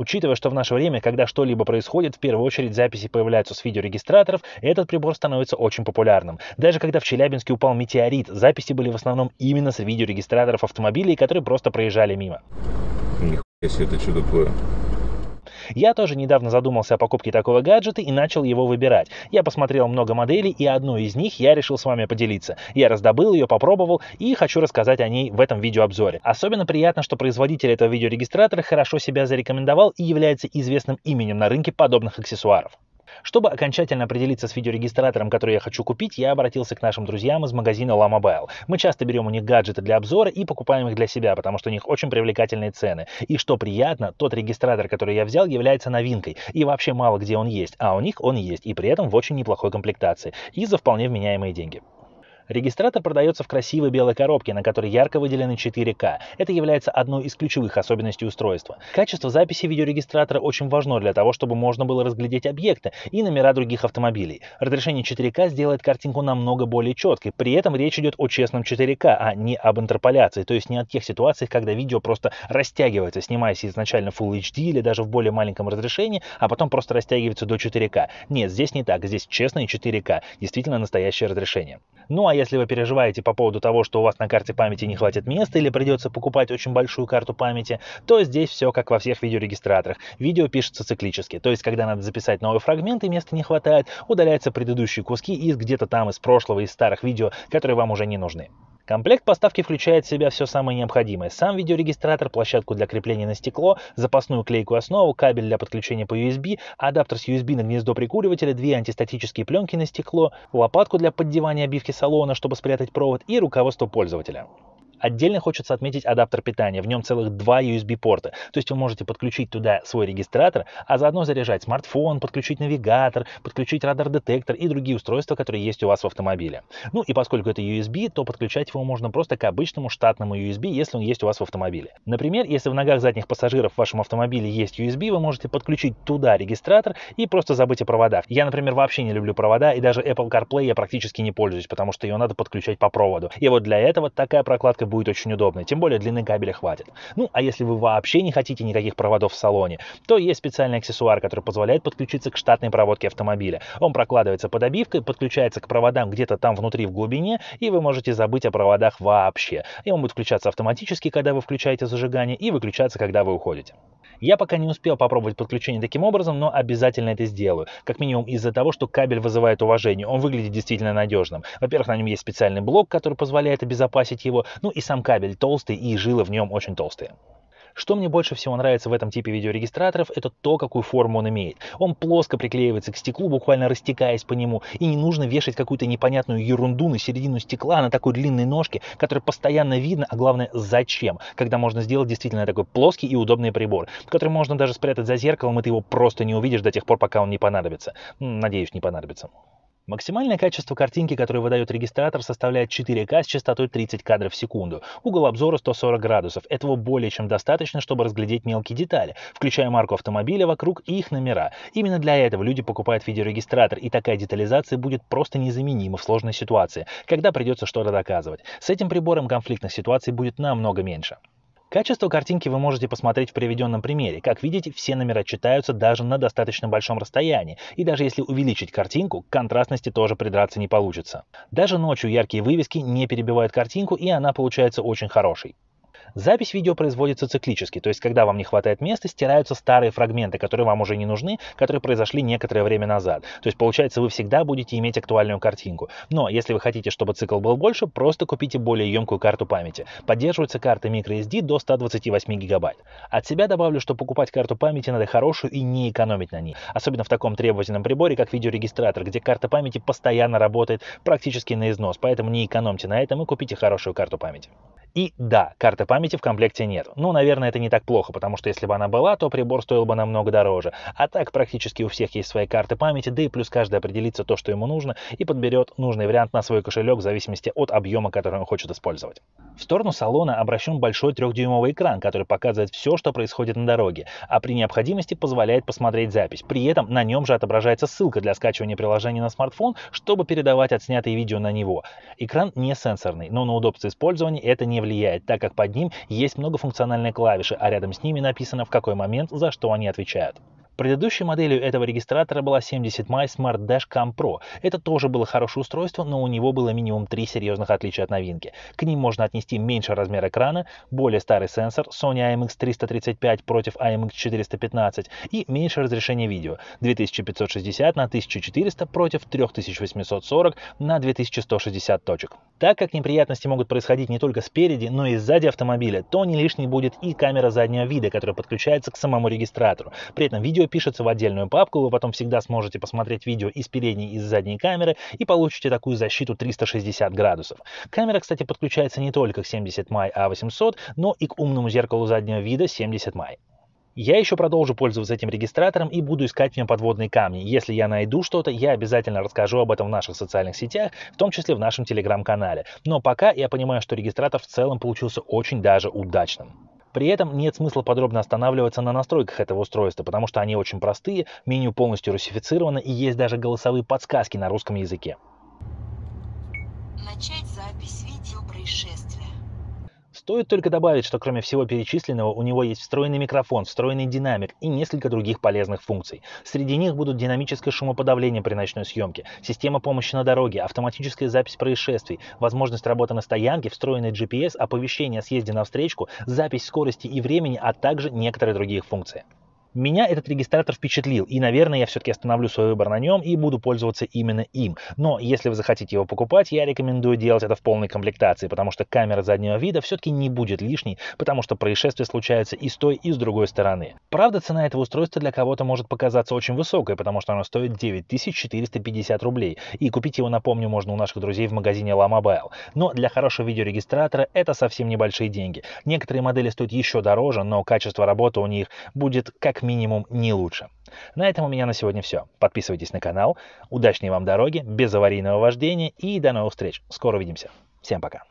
Учитывая, что в наше время, когда что-либо происходит, в первую очередь записи появляются с видеорегистраторов, этот прибор становится очень популярным. Даже когда в Челябинске упал метеорит, записи были в основном именно с видеорегистраторов автомобилей, которые просто проезжали мимо. Нихуя себе, это чудо плывет. Я тоже недавно задумался о покупке такого гаджета и начал его выбирать. Я посмотрел много моделей, и одну из них я решил с вами поделиться. Я раздобыл ее, попробовал и хочу рассказать о ней в этом видеообзоре. Особенно приятно, что производитель этого видеорегистратора хорошо себя зарекомендовал и является известным именем на рынке подобных аксессуаров. Чтобы окончательно определиться с видеорегистратором, который я хочу купить, я обратился к нашим друзьям из магазина La Мы часто берем у них гаджеты для обзора и покупаем их для себя, потому что у них очень привлекательные цены. И что приятно, тот регистратор, который я взял, является новинкой. И вообще мало где он есть, а у них он есть, и при этом в очень неплохой комплектации. И за вполне вменяемые деньги. Регистратор продается в красивой белой коробке, на которой ярко выделены 4К. Это является одной из ключевых особенностей устройства. Качество записи видеорегистратора очень важно для того, чтобы можно было разглядеть объекты и номера других автомобилей. Разрешение 4К сделает картинку намного более четкой. При этом речь идет о честном 4К, а не об интерполяции, то есть не о тех ситуациях, когда видео просто растягивается, снимаясь изначально Full HD или даже в более маленьком разрешении, а потом просто растягивается до 4К. Нет, здесь не так, здесь честное 4К, действительно настоящее разрешение. Ну а если вы переживаете по поводу того, что у вас на карте памяти не хватит места или придется покупать очень большую карту памяти, то здесь все как во всех видеорегистраторах. Видео пишется циклически, то есть когда надо записать новый фрагмент и места не хватает, удаляются предыдущие куски из где-то там из прошлого, из старых видео, которые вам уже не нужны. Комплект поставки включает в себя все самое необходимое. Сам видеорегистратор, площадку для крепления на стекло, запасную клейкую основу, кабель для подключения по USB, адаптер с USB на гнездо прикуривателя, две антистатические пленки на стекло, лопатку для поддевания обивки салона, чтобы спрятать провод и руководство пользователя. Отдельно хочется отметить адаптер питания. В нем целых два USB-порта. То есть вы можете подключить туда свой регистратор, а заодно заряжать смартфон, подключить навигатор, подключить радар-детектор и другие устройства, которые есть у вас в автомобиле. Ну и поскольку это USB, то подключать его можно просто к обычному штатному USB, если он есть у вас в автомобиле. Например, если в ногах задних пассажиров в вашем автомобиле есть USB, вы можете подключить туда регистратор и просто забыть о проводах. Я, например, вообще не люблю провода, и даже Apple CarPlay я практически не пользуюсь, потому что ее надо подключать по проводу. И вот для этого такая прокладка будет очень удобно. Тем более длины кабеля хватит. Ну, а если вы вообще не хотите никаких проводов в салоне, то есть специальный аксессуар, который позволяет подключиться к штатной проводке автомобиля. Он прокладывается под обивкой, подключается к проводам где-то там внутри в глубине, и вы можете забыть о проводах вообще. И он будет включаться автоматически, когда вы включаете зажигание, и выключаться, когда вы уходите. Я пока не успел попробовать подключение таким образом, но обязательно это сделаю. Как минимум из-за того, что кабель вызывает уважение. Он выглядит действительно надежным. Во-первых, на нем есть специальный блок, который позволяет обезопасить его. Ну и и сам кабель толстый, и жилы в нем очень толстые. Что мне больше всего нравится в этом типе видеорегистраторов, это то, какую форму он имеет. Он плоско приклеивается к стеклу, буквально растекаясь по нему, и не нужно вешать какую-то непонятную ерунду на середину стекла на такой длинной ножке, которая постоянно видно, а главное зачем, когда можно сделать действительно такой плоский и удобный прибор, который можно даже спрятать за зеркалом, и ты его просто не увидишь до тех пор, пока он не понадобится. Надеюсь, не понадобится. Максимальное качество картинки, которое выдает регистратор, составляет 4К с частотой 30 кадров в секунду. Угол обзора 140 градусов. Этого более чем достаточно, чтобы разглядеть мелкие детали, включая марку автомобиля вокруг и их номера. Именно для этого люди покупают видеорегистратор, и такая детализация будет просто незаменима в сложной ситуации, когда придется что-то доказывать. С этим прибором конфликтных ситуаций будет намного меньше. Качество картинки вы можете посмотреть в приведенном примере. Как видите, все номера читаются даже на достаточно большом расстоянии, и даже если увеличить картинку, контрастности тоже придраться не получится. Даже ночью яркие вывески не перебивают картинку, и она получается очень хорошей. Запись видео производится циклически, то есть когда вам не хватает места, стираются старые фрагменты, которые вам уже не нужны, которые произошли некоторое время назад. То есть получается, вы всегда будете иметь актуальную картинку. Но если вы хотите, чтобы цикл был больше, просто купите более емкую карту памяти. Поддерживаются карты microSD до 128 гигабайт. От себя добавлю, что покупать карту памяти надо хорошую и не экономить на ней. Особенно в таком требовательном приборе, как видеорегистратор, где карта памяти постоянно работает практически на износ, поэтому не экономьте на этом и купите хорошую карту памяти. И да, карты памяти в комплекте нет. Ну, наверное, это не так плохо, потому что если бы она была, то прибор стоил бы намного дороже. А так практически у всех есть свои карты памяти, да и плюс каждый определится то, что ему нужно, и подберет нужный вариант на свой кошелек в зависимости от объема, который он хочет использовать. В сторону салона обращен большой трехдюймовый экран, который показывает все, что происходит на дороге, а при необходимости позволяет посмотреть запись. При этом на нем же отображается ссылка для скачивания приложения на смартфон, чтобы передавать отснятые видео на него. Экран не сенсорный, но на удобство использования это не влияет, так как под ним есть многофункциональные клавиши, а рядом с ними написано, в какой момент за что они отвечают. Предыдущей моделью этого регистратора была 70MI Smart Dash Cam Pro. Это тоже было хорошее устройство, но у него было минимум три серьезных отличия от новинки. К ним можно отнести меньше размер экрана, более старый сенсор Sony IMX335 против IMX415 и меньшее разрешение видео 2560 на 1400 против 3840 на 2160 точек. Так как неприятности могут происходить не только спереди, но и сзади автомобиля, то не лишней будет и камера заднего вида, которая подключается к самому регистратору. При этом видео пишется в отдельную папку, вы потом всегда сможете посмотреть видео из передней и из задней камеры и получите такую защиту 360 градусов. Камера, кстати, подключается не только к 70 май А800, но и к умному зеркалу заднего вида 70 май. Я еще продолжу пользоваться этим регистратором и буду искать в нем подводные камни. Если я найду что-то, я обязательно расскажу об этом в наших социальных сетях, в том числе в нашем телеграм-канале. Но пока я понимаю, что регистратор в целом получился очень даже удачным. При этом нет смысла подробно останавливаться на настройках этого устройства, потому что они очень простые, меню полностью русифицировано и есть даже голосовые подсказки на русском языке. Начать запись видео происшествия. Стоит только добавить, что кроме всего перечисленного у него есть встроенный микрофон, встроенный динамик и несколько других полезных функций. Среди них будут динамическое шумоподавление при ночной съемке, система помощи на дороге, автоматическая запись происшествий, возможность работы на стоянке, встроенный GPS, оповещение о съезде на встречку, запись скорости и времени, а также некоторые другие функции. Меня этот регистратор впечатлил, и, наверное, я все-таки остановлю свой выбор на нем и буду пользоваться именно им. Но если вы захотите его покупать, я рекомендую делать это в полной комплектации, потому что камера заднего вида все-таки не будет лишней, потому что происшествия случаются и с той, и с другой стороны. Правда, цена этого устройства для кого-то может показаться очень высокой, потому что оно стоит 9450 рублей, и купить его, напомню, можно у наших друзей в магазине La Mobile. Но для хорошего видеорегистратора это совсем небольшие деньги. Некоторые модели стоят еще дороже, но качество работы у них будет как минимум не лучше. На этом у меня на сегодня все. Подписывайтесь на канал, удачной вам дороги, без аварийного вождения и до новых встреч. Скоро увидимся. Всем пока.